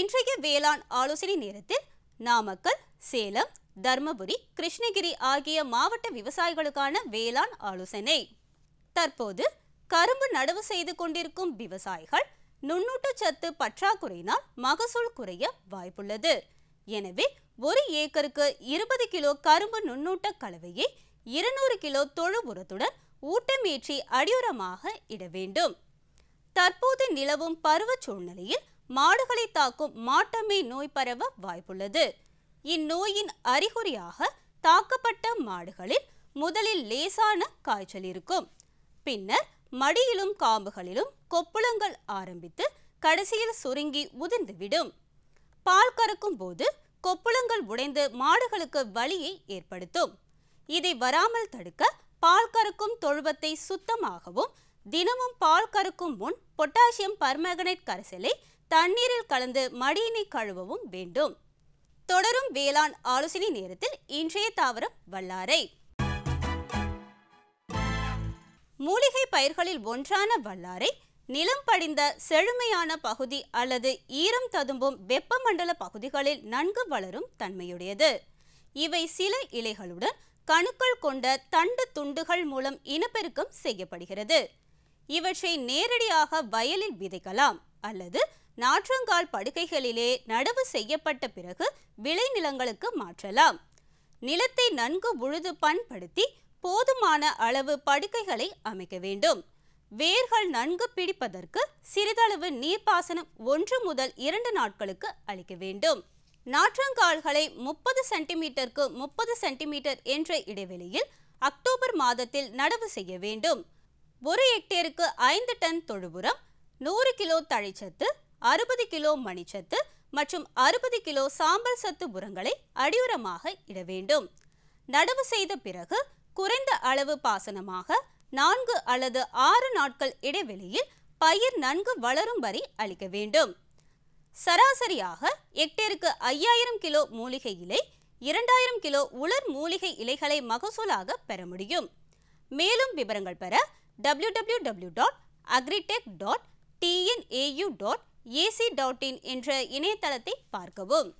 இன்றைய வேளாண் ஆலோசனை நேரத்தில் நாமக்கல் சேலம் தர்மபுரி கிருஷ்ணகிரி ஆகிய மாவட்ட விவசாயிகளுக்கான வேளாண் ஆலோசனை தற்போது கரும்பு நடவு செய்து கொண்டிருக்கும் விவசாயிகள் சத்து பற்றாக்குறையினால் மகசூல் குறைய வாய்ப்புள்ளது எனவே ஒரு ஏக்கருக்கு இருபது கிலோ கரும்பு நுண்ணூட்ட கலவையை இருநூறு கிலோ தொழு உரத்துடன் ஊட்டமேற்றி அடியுரமாக இட வேண்டும் தற்போது நிலவும் பருவ சூழ்நிலையில் மாடுகளை தாக்கும் மாட்டமை நோய் பரவ வாய்ப்புள்ளது இந்நோயின் அறிகுறியாக தாக்கப்பட்ட மாடுகளில் முதலில் லேசான காய்ச்சல் இருக்கும் பின்னர் மடியிலும் காம்புகளிலும் கொப்புளங்கள் ஆரம்பித்து கடைசியில் சுருங்கி உதிர்ந்துவிடும் பால் கறக்கும் போது கொப்புளங்கள் உடைந்து மாடுகளுக்கு வலியை ஏற்படுத்தும் இதை வராமல் தடுக்க பால் கறக்கும் தொழுவத்தை சுத்தமாகவும் தினமும் பால் கறக்கும் முன் பொட்டாசியம் பர்மகனேட் கரைசலை தண்ணீரில் கலந்து மடியினை கழுவவும் வேண்டும் தொடரும் வேளாண் ஆலோசனை நேரத்தில் இன்றைய தாவரம் வல்லாரை மூலிகை பயிர்களில் ஒன்றான வல்லாரை நிலம் படிந்த செழுமையான பகுதி அல்லது ஈரம் ததும்பும் வெப்பமண்டல பகுதிகளில் நன்கு வளரும் தன்மையுடையது இவை சில இலைகளுடன் கணுக்கள் கொண்ட தண்டு துண்டுகள் மூலம் இனப்பெருக்கம் செய்யப்படுகிறது இவற்றை நேரடியாக வயலில் விதைக்கலாம் அல்லது நாற்றங்கால் படுக்கைகளிலே நடவு செய்யப்பட்ட பிறகு விளைநிலங்களுக்கு மாற்றலாம் நிலத்தை நன்கு உழுது பண்படுத்தி போதுமான அளவு படுக்கைகளை அமைக்க வேண்டும் வேர்கள் நன்கு பிடிப்பதற்கு சிறிதளவு நீர்ப்பாசனம் ஒன்று முதல் இரண்டு நாட்களுக்கு அளிக்க வேண்டும் நாற்றங்கால்களை முப்பது சென்டிமீட்டருக்கு முப்பது சென்டிமீட்டர் என்ற இடைவெளியில் அக்டோபர் மாதத்தில் நடவு செய்ய வேண்டும் ஒரு ஹெக்டேருக்கு ஐந்து டன் தொழுபுரம் நூறு கிலோ தழைச்சத்து அறுபது கிலோ மணிச்சத்து மற்றும் அறுபது கிலோ சாம்பல் சத்து உரங்களை அடியுரமாக இட வேண்டும் நடவு செய்த பிறகு குறைந்த அளவு பாசனமாக நான்கு அல்லது ஆறு நாட்கள் இடைவெளியில் பயிர் நன்கு வளரும் வரி அளிக்க வேண்டும் சராசரியாக எக்டேருக்கு ஐயாயிரம் கிலோ மூலிகை இலை இரண்டாயிரம் கிலோ உலர் மூலிகை இலைகளை மகசூலாக பெற முடியும் மேலும் விவரங்கள் பெற W W W dot agritech dot TNAU dot AC dot in என்ற இணையதளத்தை பார்க்கவும்